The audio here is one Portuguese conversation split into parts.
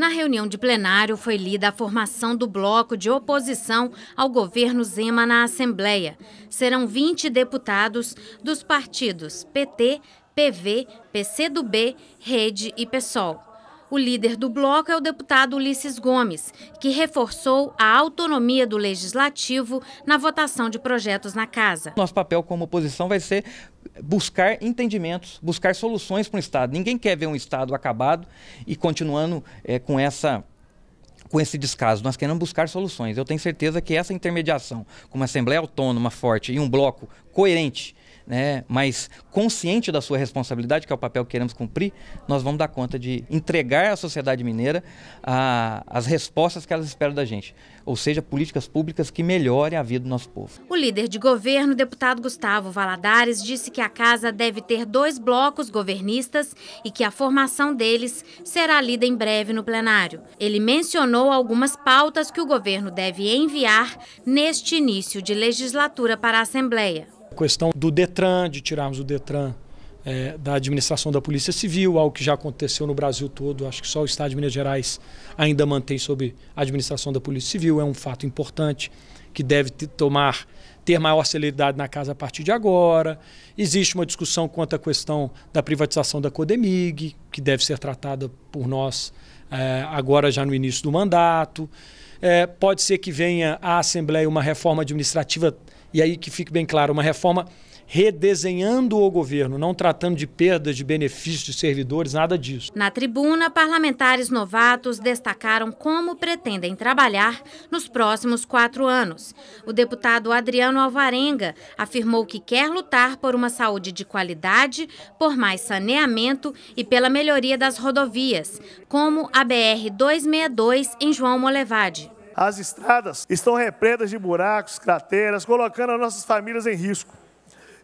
Na reunião de plenário foi lida a formação do bloco de oposição ao governo Zema na Assembleia. Serão 20 deputados dos partidos PT, PV, PCdoB, Rede e PSOL. O líder do bloco é o deputado Ulisses Gomes, que reforçou a autonomia do legislativo na votação de projetos na casa. Nosso papel como oposição vai ser buscar entendimentos, buscar soluções para o Estado. Ninguém quer ver um Estado acabado e continuando é, com essa com esse descaso. Nós queremos buscar soluções. Eu tenho certeza que essa intermediação, com uma Assembleia Autônoma forte e um bloco coerente, né, mas consciente da sua responsabilidade, que é o papel que queremos cumprir, nós vamos dar conta de entregar à sociedade mineira a, as respostas que elas esperam da gente, ou seja, políticas públicas que melhorem a vida do nosso povo. O líder de governo, deputado Gustavo Valadares, disse que a casa deve ter dois blocos governistas e que a formação deles será lida em breve no plenário. Ele mencionou algumas pautas que o governo deve enviar neste início de legislatura para a Assembleia questão do Detran, de tirarmos o Detran é, da administração da Polícia Civil, algo que já aconteceu no Brasil todo. Acho que só o Estado de Minas Gerais ainda mantém sob a administração da Polícia Civil. É um fato importante que deve ter, tomar ter maior celeridade na casa a partir de agora. Existe uma discussão quanto à questão da privatização da Codemig, que deve ser tratada por nós é, agora já no início do mandato. É, pode ser que venha à Assembleia uma reforma administrativa, e aí que fique bem claro, uma reforma redesenhando o governo, não tratando de perdas de benefícios de servidores, nada disso. Na tribuna, parlamentares novatos destacaram como pretendem trabalhar nos próximos quatro anos. O deputado Adriano Alvarenga afirmou que quer lutar por uma saúde de qualidade, por mais saneamento e pela melhoria das rodovias, como a BR-262 em João Molevade. As estradas estão repletas de buracos, crateras, colocando as nossas famílias em risco.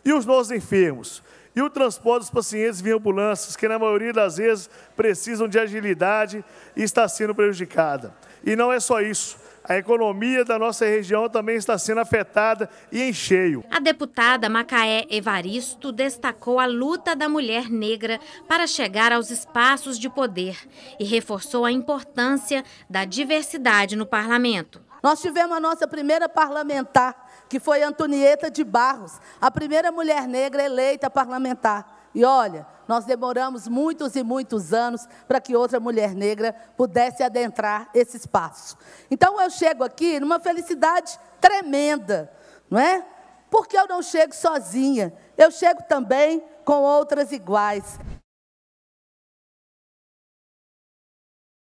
E os nossos enfermos? E o transporte dos pacientes via ambulâncias, que na maioria das vezes precisam de agilidade e está sendo prejudicada. E não é só isso. A economia da nossa região também está sendo afetada e em cheio. A deputada Macaé Evaristo destacou a luta da mulher negra para chegar aos espaços de poder e reforçou a importância da diversidade no parlamento. Nós tivemos a nossa primeira parlamentar, que foi Antonieta de Barros, a primeira mulher negra eleita parlamentar. E olha, nós demoramos muitos e muitos anos para que outra mulher negra pudesse adentrar esse espaço. Então eu chego aqui numa felicidade tremenda, não é? Porque eu não chego sozinha, eu chego também com outras iguais.